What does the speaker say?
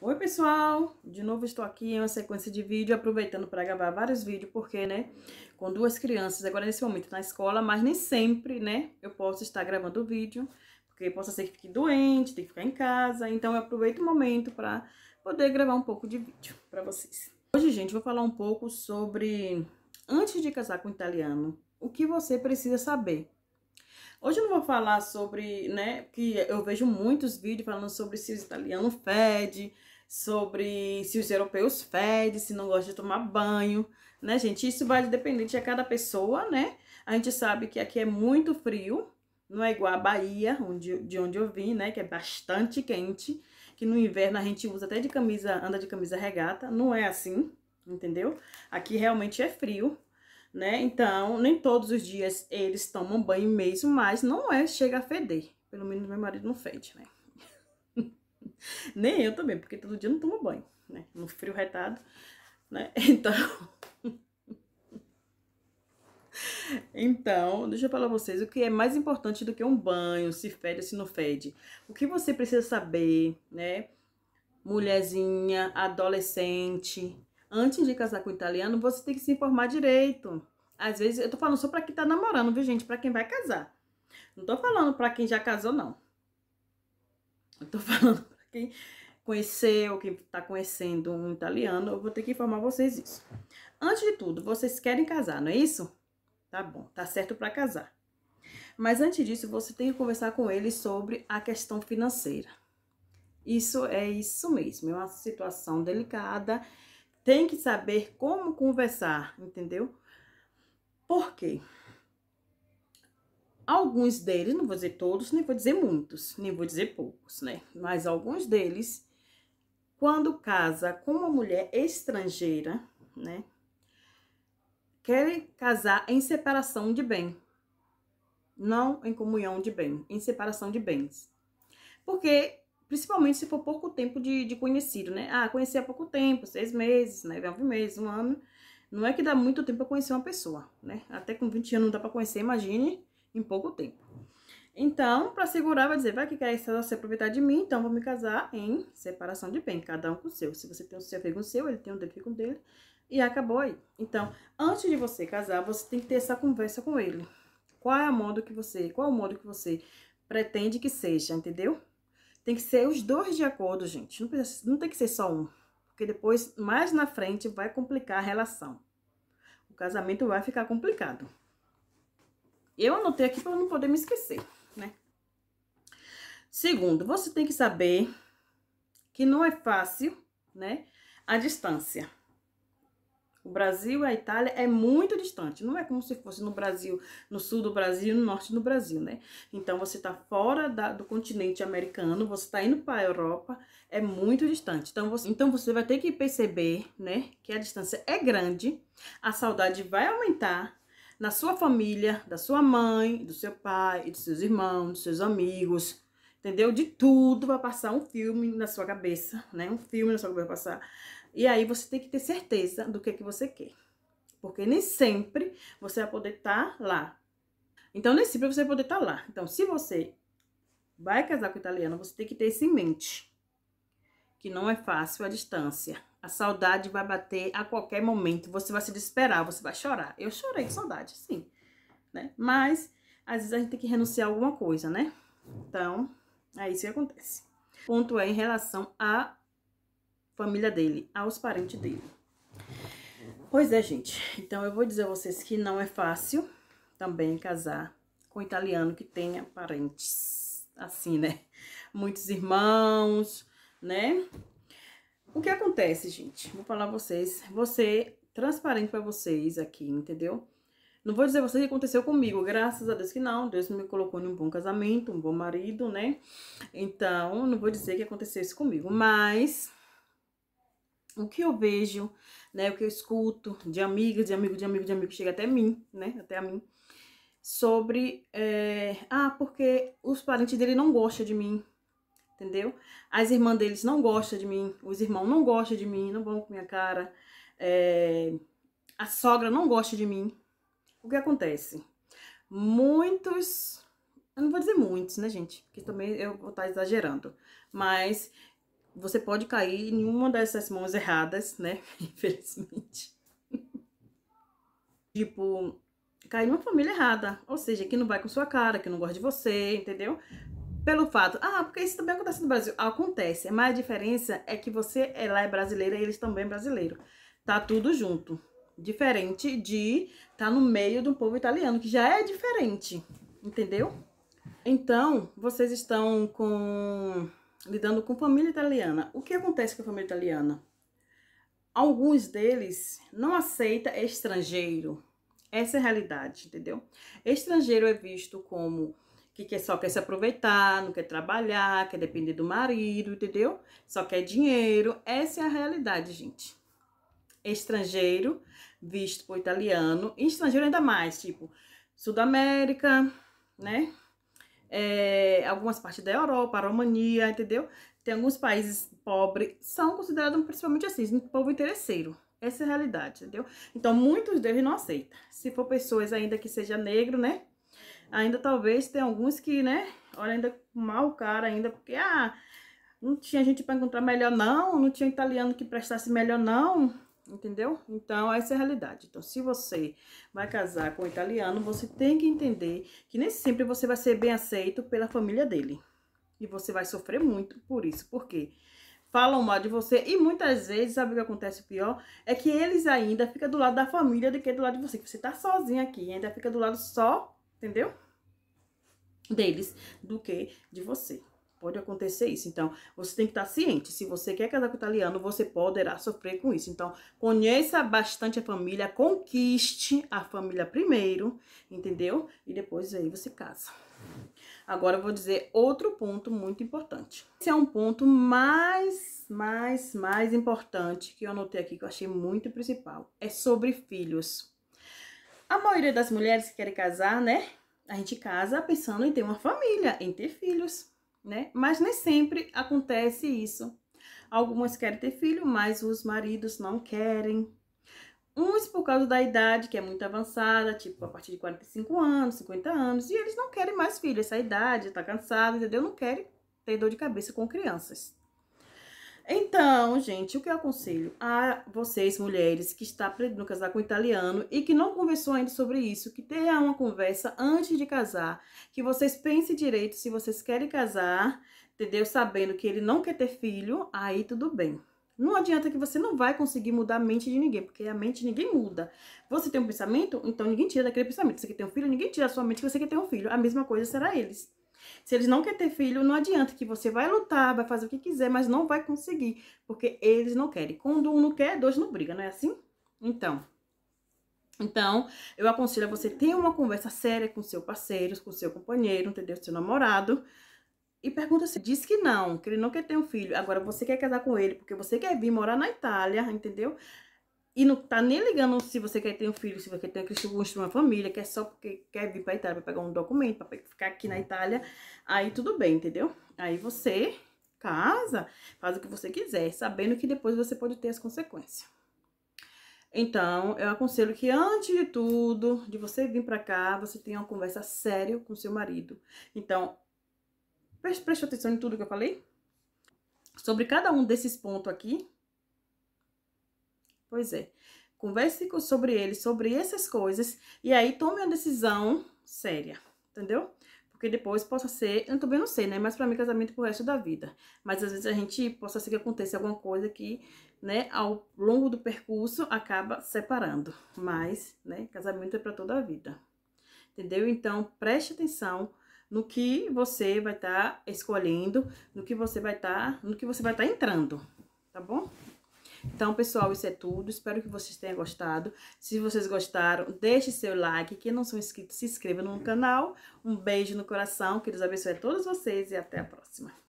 Oi pessoal, de novo estou aqui em uma sequência de vídeo, aproveitando para gravar vários vídeos, porque, né, com duas crianças agora nesse momento na escola, mas nem sempre, né, eu posso estar gravando vídeo, porque possa ser que fique doente, tem que ficar em casa, então eu aproveito o momento para poder gravar um pouco de vídeo para vocês. Hoje, gente, vou falar um pouco sobre, antes de casar com o italiano, o que você precisa saber Hoje eu não vou falar sobre, né, que eu vejo muitos vídeos falando sobre se os italianos fedem, sobre se os europeus fedem, se não gostam de tomar banho, né, gente? Isso vai depender de cada pessoa, né? A gente sabe que aqui é muito frio, não é igual a Bahia, onde, de onde eu vim, né, que é bastante quente, que no inverno a gente usa até de camisa, anda de camisa regata, não é assim, entendeu? Aqui realmente é frio, né? Então, nem todos os dias eles tomam banho mesmo, mas não é, chega a feder. Pelo menos meu marido não fede, né? nem eu também, porque todo dia eu não tomo banho, né? No frio retado, né? Então... Então, deixa eu falar pra vocês o que é mais importante do que um banho, se fede ou se não fede. O que você precisa saber, né? Mulherzinha, adolescente, antes de casar com o italiano, você tem que se informar direito. Às vezes, eu tô falando só pra quem tá namorando, viu, gente? Pra quem vai casar. Não tô falando pra quem já casou, não. Eu tô falando pra quem conheceu, quem tá conhecendo um italiano. Eu vou ter que informar vocês isso. Antes de tudo, vocês querem casar, não é isso? Tá bom, tá certo pra casar. Mas antes disso, você tem que conversar com ele sobre a questão financeira. Isso é isso mesmo, é uma situação delicada. Tem que saber como conversar, entendeu? Por quê? Alguns deles, não vou dizer todos, nem vou dizer muitos, nem vou dizer poucos, né? Mas alguns deles, quando casa com uma mulher estrangeira, né? Querem casar em separação de bem, não em comunhão de bem, em separação de bens. Porque, principalmente se for pouco tempo de, de conhecido, né? Ah, conheci há pouco tempo, seis meses, né? Nove meses, um ano não é que dá muito tempo para conhecer uma pessoa, né? Até com 20 anos não dá para conhecer, imagine em pouco tempo. Então, para segurar, vai dizer, vai que quer se aproveitar de mim, então vou me casar em separação de bem, cada um com o seu. Se você tem o seu, fica com o seu, ele tem o dele, fica com o dele, e acabou aí. Então, antes de você casar, você tem que ter essa conversa com ele. Qual é o modo que você, qual é o modo que você pretende que seja, entendeu? Tem que ser os dois de acordo, gente. Não, precisa, não tem que ser só um porque depois, mais na frente, vai complicar a relação. O casamento vai ficar complicado. Eu anotei aqui para não poder me esquecer, né? Segundo, você tem que saber que não é fácil, né, a distância. O Brasil e a Itália é muito distante. Não é como se fosse no Brasil, no sul do Brasil, no norte do Brasil, né? Então você está fora da, do continente americano, você está indo para a Europa, é muito distante. Então você, então você vai ter que perceber, né, que a distância é grande, a saudade vai aumentar na sua família, da sua mãe, do seu pai, dos seus irmãos, dos seus amigos, entendeu? De tudo vai passar um filme na sua cabeça, né? Um filme na sua cabeça vai passar e aí você tem que ter certeza do que, é que você quer. Porque nem sempre você vai poder estar tá lá. Então, nem sempre você vai poder estar tá lá. Então, se você vai casar com o italiano, você tem que ter isso em mente. Que não é fácil a distância. A saudade vai bater a qualquer momento. Você vai se desesperar, você vai chorar. Eu chorei de saudade, sim. Né? Mas, às vezes, a gente tem que renunciar a alguma coisa, né? Então, é isso que acontece. ponto é em relação a família dele, aos parentes dele. Pois é, gente. Então, eu vou dizer a vocês que não é fácil também casar com um italiano que tenha parentes assim, né? Muitos irmãos, né? O que acontece, gente? Vou falar a vocês. Você, transparente para vocês aqui, entendeu? Não vou dizer a vocês o que aconteceu comigo, graças a Deus que não. Deus me colocou em um bom casamento, um bom marido, né? Então, não vou dizer que aconteceu isso comigo, mas o que eu vejo, né, o que eu escuto de amiga, de amigo, de amigo, de amigo, que chega até mim, né, até a mim, sobre, é, ah, porque os parentes dele não gostam de mim, entendeu? As irmãs deles não gostam de mim, os irmãos não gostam de mim, não vão com minha cara, é, a sogra não gosta de mim. O que acontece? Muitos, eu não vou dizer muitos, né, gente? Que também eu vou estar exagerando, mas você pode cair em uma dessas mãos erradas, né? Infelizmente. tipo, cair em uma família errada. Ou seja, que não vai com sua cara, que não gosta de você, entendeu? Pelo fato, ah, porque isso também acontece no Brasil. Acontece, mas a diferença é que você ela é brasileira e eles também é brasileiro. Tá tudo junto. Diferente de estar tá no meio de um povo italiano, que já é diferente, entendeu? Então, vocês estão com lidando com família italiana. O que acontece com a família italiana? Alguns deles não aceita estrangeiro. Essa é a realidade, entendeu? Estrangeiro é visto como que quer, só quer se aproveitar, não quer trabalhar, quer depender do marido, entendeu? Só quer dinheiro. Essa é a realidade, gente. Estrangeiro, visto por italiano, e estrangeiro ainda mais, tipo Sudamérica, né? é, algumas partes da Europa, a Romania, entendeu? Tem alguns países pobres, são considerados principalmente assim, povo interesseiro. Essa é a realidade, entendeu? Então, muitos deles não aceitam. Se for pessoas ainda que seja negro, né? Ainda talvez tem alguns que, né? Olha, ainda mal o cara ainda, porque, ah, não tinha gente para encontrar melhor não, não tinha italiano que prestasse melhor não entendeu? Então, essa é a realidade. Então, se você vai casar com um italiano, você tem que entender que nem sempre você vai ser bem aceito pela família dele. E você vai sofrer muito por isso, porque falam mal de você e muitas vezes, sabe o que acontece pior? É que eles ainda ficam do lado da família do que do lado de você, que você tá sozinho aqui, ainda fica do lado só, entendeu? Deles, do que de você. Pode acontecer isso. Então, você tem que estar ciente. Se você quer casar com italiano, você poderá sofrer com isso. Então, conheça bastante a família, conquiste a família primeiro, entendeu? E depois aí você casa. Agora eu vou dizer outro ponto muito importante. Esse é um ponto mais, mais, mais importante que eu anotei aqui, que eu achei muito principal. É sobre filhos. A maioria das mulheres que querem casar, né? A gente casa pensando em ter uma família, em ter filhos né? Mas nem sempre acontece isso. Algumas querem ter filho, mas os maridos não querem. Uns por causa da idade, que é muito avançada, tipo a partir de 45 anos, 50 anos, e eles não querem mais filho, essa idade, tá cansado, entendeu? Não querem ter dor de cabeça com crianças. Então, gente, o que eu aconselho a vocês, mulheres, que está pretendendo casar com um italiano e que não conversou ainda sobre isso, que tenha uma conversa antes de casar, que vocês pensem direito se vocês querem casar, entendeu? Sabendo que ele não quer ter filho, aí tudo bem. Não adianta que você não vai conseguir mudar a mente de ninguém, porque a mente ninguém muda. Você tem um pensamento, então ninguém tira daquele pensamento. Você quer ter um filho, ninguém tira da sua mente que você quer ter um filho. A mesma coisa será eles. Se eles não querem ter filho, não adianta que você vai lutar, vai fazer o que quiser, mas não vai conseguir, porque eles não querem. Quando um não quer, dois não briga, não é assim? Então, então, eu aconselho a você ter uma conversa séria com seu parceiro, com seu companheiro, entendeu? Seu namorado. E pergunta se diz que não, que ele não quer ter um filho. Agora você quer casar com ele porque você quer vir morar na Itália, entendeu? e não tá nem ligando se você quer ter um filho, se você quer ter construir uma família, quer é só porque quer vir pra Itália pra pegar um documento, pra ficar aqui na uhum. Itália, aí tudo bem, entendeu? Aí você casa, faz o que você quiser, sabendo que depois você pode ter as consequências. Então, eu aconselho que antes de tudo, de você vir pra cá, você tenha uma conversa séria com seu marido. Então, preste, preste atenção em tudo que eu falei. Sobre cada um desses pontos aqui, Pois é. Converse sobre ele, sobre essas coisas, e aí tome uma decisão séria, entendeu? Porque depois possa ser, eu também não sei, né? Mas para mim, casamento é pro resto da vida. Mas às vezes a gente possa ser que aconteça alguma coisa que, né, ao longo do percurso acaba separando. Mas, né, casamento é para toda a vida. Entendeu? Então, preste atenção no que você vai estar tá escolhendo, no que você vai estar, tá, no que você vai estar tá entrando, tá bom? Então, pessoal, isso é tudo. Espero que vocês tenham gostado. Se vocês gostaram, deixe seu like. Quem não são inscritos, se inscreva no canal. Um beijo no coração. Que Deus abençoe a todos vocês e até a próxima.